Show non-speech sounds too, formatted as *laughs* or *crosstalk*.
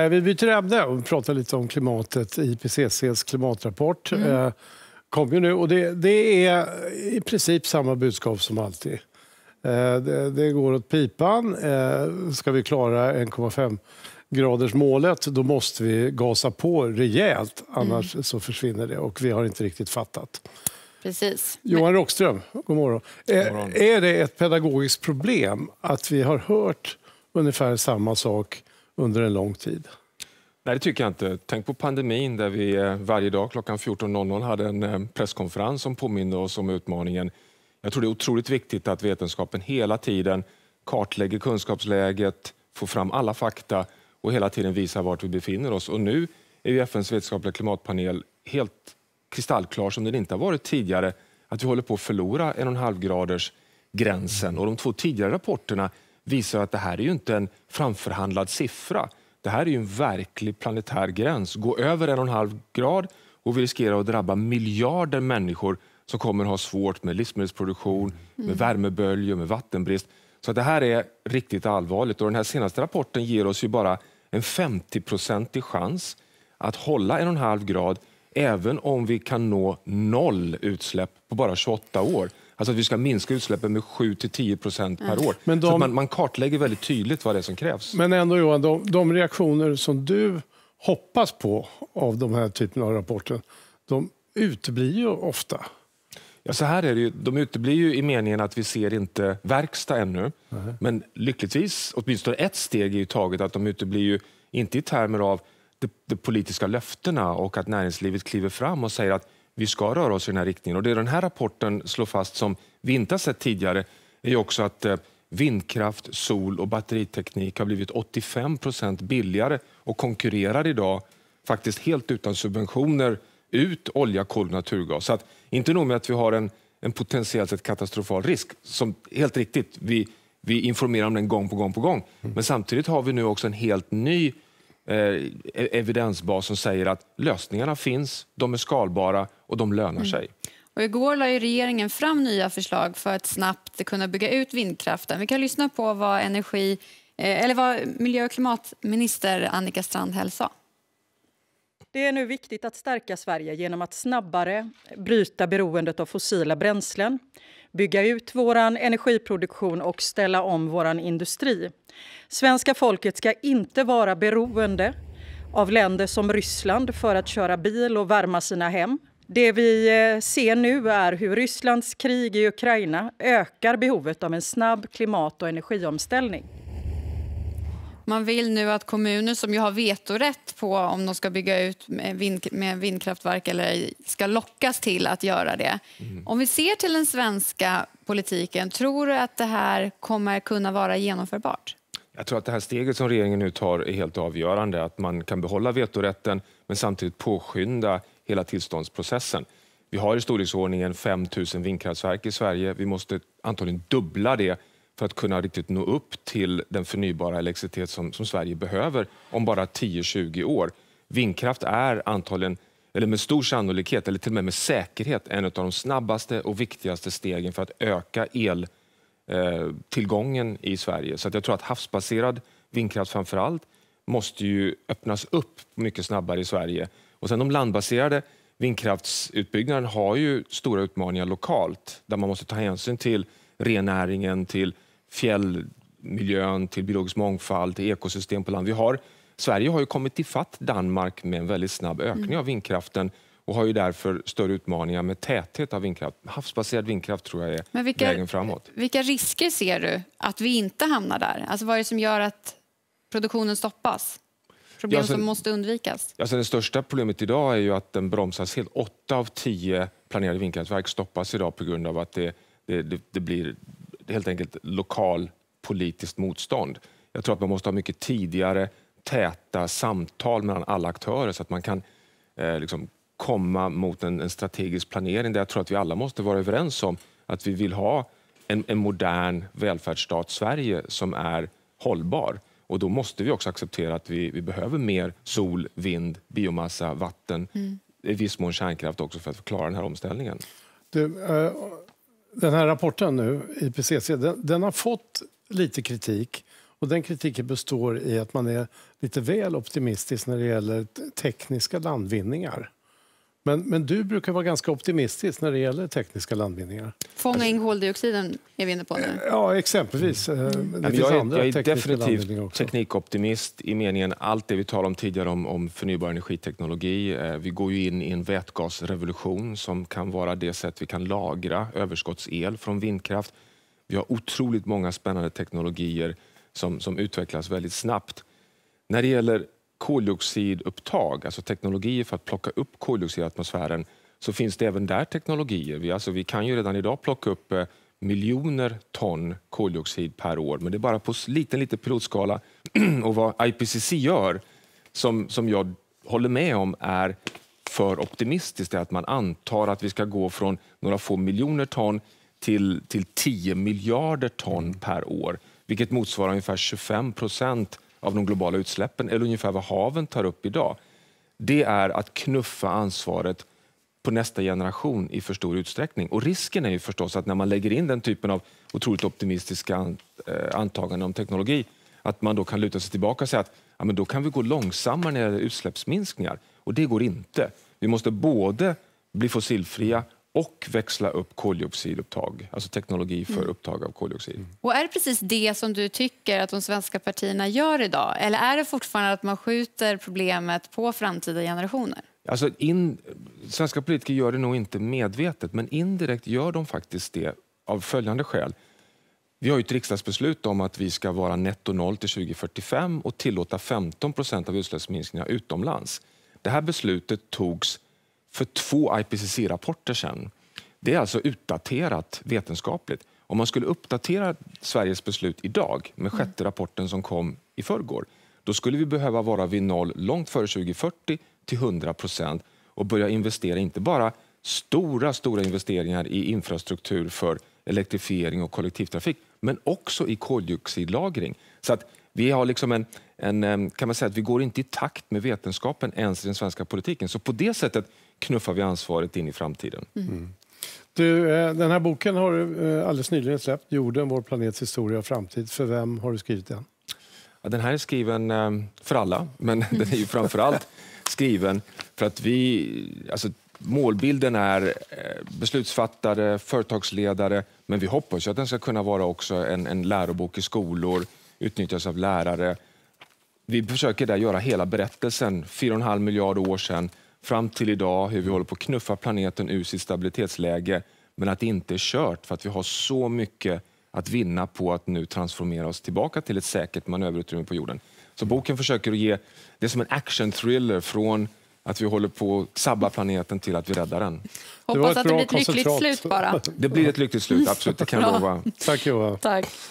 Eh, vi byter ämne och pratar lite om klimatet. IPCCs klimatrapport mm. Eh, kom ju nu och det, det, är i princip samma budskap som alltid. Eh, det, det går åt pipan. Ska vi klara 1,5 graders målet då måste vi gasa på rejält annars mm. så försvinner det och vi har inte riktigt fattat. Precis. Johan Rockström, god morgon. God morgon. Är, är det ett pedagogiskt problem att vi har hört ungefär samma sak under en lång tid? Nej, det tycker jag inte. Tänk på pandemin där vi eh, varje dag klockan 14.00 hade en eh, presskonferens som påminde oss om utmaningen. Jag tror det är otroligt viktigt att vetenskapen hela tiden kartlägger kunskapsläget, får fram alla fakta och hela tiden visar vart vi befinner oss. Och nu är ju FNs vetenskapliga klimatpanel helt kristallklar som den inte har varit tidigare, att vi håller på att förlora en och en halv graders gränsen. Och de två tidigare rapporterna visar att det här är ju inte en framförhandlad siffra. Det här är ju en verklig planetär gräns. Gå över en och en halv grad och vi riskerar att drabba miljarder människor som kommer att ha svårt med livsmedelsproduktion, med mm. värmeböljor, med vattenbrist. Så det här är riktigt allvarligt och den här senaste rapporten ger oss ju bara en 50-procentig chans att hålla en och en halv grad även om vi kan nå noll utsläpp på bara 28 år. Alltså att vi ska minska utsläppen med 7-10 procent per år. Men de, man, man, kartlägger väldigt tydligt vad det är som krävs. Men ändå Johan, de, de reaktioner som du hoppas på av de här typen av rapporter, de uteblir ju ofta. Ja, så här är det ju. De uteblir ju i meningen att vi ser inte verkstad ännu. Mm. Men lyckligtvis, åtminstone ett steg är ju taget att de uteblir ju inte i termer av de, de politiska löftena och att näringslivet kliver fram och säger att vi ska röra oss i den här riktningen. Och det den här rapporten slår fast som vi inte har sett tidigare är ju också att eh, vindkraft, sol och batteriteknik har blivit 85 procent billigare och konkurrerar idag faktiskt helt utan subventioner ut olja, kol och naturgas. Så att, inte nog med att vi har en, en potentiellt sett katastrofal risk, som helt riktigt, vi, vi informerar om den gång på gång på gång. Mm. Men samtidigt har vi nu också en helt ny eh, e-, evidensbas som säger att lösningarna finns, de är skalbara och de lönar mm. sig. Och igår la regeringen fram nya förslag för att snabbt kunna bygga ut vindkraften. Vi kan lyssna på vad, energi, eh, eller vad miljö och klimatminister Annika Strandhäll sa. Det är nu viktigt att stärka Sverige genom att snabbare bryta beroendet av fossila bränslen, bygga ut vår energiproduktion och ställa om vår industri. Svenska folket ska inte vara beroende av länder som Ryssland för att köra bil och värma sina hem. Det vi eh, ser nu är hur Rysslands krig i Ukraina ökar behovet av en snabb klimat och energiomställning. Man vill nu att kommuner som ju har vetorätt på om de ska bygga ut med, vindkraftverk eller ska lockas till att göra det. Mm. Om vi ser till den svenska politiken, tror du att det här kommer kunna vara genomförbart? Jag tror att det här steget som regeringen nu tar är helt avgörande. Att man kan behålla vetorätten men samtidigt påskynda hela tillståndsprocessen. Vi har i storleksordningen 5 000 vindkraftverk i Sverige. Vi måste antagligen dubbla det för att kunna riktigt nå upp till den förnybara elektricitet som, som Sverige behöver om bara 10-20 år. Vindkraft är antagligen, eller med stor sannolikhet, eller till och med med säkerhet, en av de snabbaste och viktigaste stegen för att öka eltillgången eh, i Sverige. Så jag tror att havsbaserad vindkraft framför allt måste ju öppnas upp mycket snabbare i Sverige och sen de landbaserade vindkraftsutbyggnaden har ju stora utmaningar lokalt där man måste ta hänsyn till renäringen, till fjällmiljön, till biologisk mångfald, till ekosystem på land. Vi har, Sverige har ju kommit ifatt Danmark med en väldigt snabb mm. ökning mm. av vindkraften och har ju därför större utmaningar med täthet av vindkraft. Havsbaserad vindkraft tror jag är vilka, vägen framåt. Vilka risker ser du att vi inte hamnar där? Alltså vad är det som gör att produktionen stoppas? Problem ja, sen, som måste undvikas? Alltså det största problemet idag är ju att den bromsas helt. Åtta av tio planerade vindkraftverk stoppas idag på grund av att det, det, det, det blir helt enkelt lokal politiskt motstånd. Jag tror att man måste ha mycket tidigare täta samtal mellan alla aktörer så att man kan eh, liksom komma mot en, en, strategisk planering där jag tror att vi alla måste vara överens om att vi vill ha en, en modern välfärdsstat Sverige som är hållbar. Och då måste vi också acceptera att vi, vi behöver mer sol, vind, biomassa, vatten, mm. i viss mån kärnkraft också för att klara den här omställningen. Du, eh, den här rapporten nu, IPCC, den, den har fått lite kritik. Och den kritiken består i att man är lite väl optimistisk när det gäller tekniska landvinningar. Men, men du brukar vara ganska optimistisk när det gäller tekniska landvinningar. Fånga alltså- in koldioxiden är vi inne på nu. Eh, ja, exempelvis. Eh, mm. Det jag, är, jag är definitivt teknikoptimist i meningen allt det vi talade om tidigare om, om förnybar energiteknologi. Eh, vi går ju in i en vätgasrevolution som kan vara det sätt vi kan lagra överskottsel från vindkraft. Vi har otroligt många spännande teknologier som, som utvecklas väldigt snabbt. När det gäller koldioxidupptag, alltså teknologier för att plocka upp koldioxid i atmosfären, så finns det även där teknologier. Vi, alltså, vi kan ju redan idag plocka upp eh, miljoner ton koldioxid per år, men det är bara på liten, liten pilotskala. *clears throat* och vad IPCC gör, som, som jag håller med om, är för optimistiskt. är att man antar att vi ska gå från några få miljoner ton till, till 10 miljarder ton per år, vilket motsvarar ungefär 25 procent av de globala utsläppen eller ungefär vad haven tar upp idag, det är att knuffa ansvaret på nästa generation i för stor utsträckning. Och risken är ju förstås att när man lägger in den typen av otroligt optimistiska eh, antaganden om teknologi, att man då kan luta sig tillbaka och säga att ja, men då kan vi gå långsammare när det gäller utsläppsminskningar. Och det går inte. Vi måste både bli fossilfria och växla upp koldioxidupptag, alltså teknologi för mm. upptag av koldioxid. Mm. Och är det precis det som du tycker att de svenska partierna gör idag? Eller är det fortfarande att man skjuter problemet på framtida generationer? Alltså in, svenska politiker gör det nog inte medvetet, men indirekt gör de faktiskt det av följande skäl. Vi har ju ett riksdagsbeslut om att vi ska vara netto noll till 2045 och tillåta 15 procent av utsläppsminskningar utomlands. Det här beslutet togs för två IPCC-rapporter sedan. Det är alltså utdaterat vetenskapligt. Om man skulle uppdatera Sveriges beslut idag med mm. sjätte rapporten som kom i förrgår, då skulle vi behöva vara vid noll långt före 2040 till 100 procent och börja investera inte bara stora, stora investeringar i infrastruktur för elektrifiering och kollektivtrafik, men också i koldioxidlagring. Så att vi har liksom en, en, kan man säga att vi går inte i takt med vetenskapen ens i den svenska politiken. Så på det sättet knuffar vi ansvaret in i framtiden. Mm. mm. Du, eh, den här boken har du eh, alldeles nyligen släppt, Jorden, vår planets historia och framtid. För vem har du skrivit den? Ja, den här är skriven eh, för alla, men *laughs* den är ju framför allt skriven för att vi... Alltså, målbilden är beslutsfattare, företagsledare, men vi hoppas ju att den ska kunna vara också en, en lärobok i skolor, utnyttjas av lärare. Vi försöker där göra hela berättelsen, 4,5 miljarder år sedan, fram till idag, hur vi håller på att knuffa planeten ur sitt stabilitetsläge, men att det inte är kört för att vi har så mycket att vinna på att nu transformera oss tillbaka till ett säkert manöverutrymme på jorden. Så boken försöker att ge, det är som en action-thriller från att vi håller på att sabba planeten till att vi räddar den. Hoppas det att det blir ett lyckligt slut bara. Det blir ett lyckligt slut, *laughs* absolut. Det kan jag lova. Tack Johan. Tack.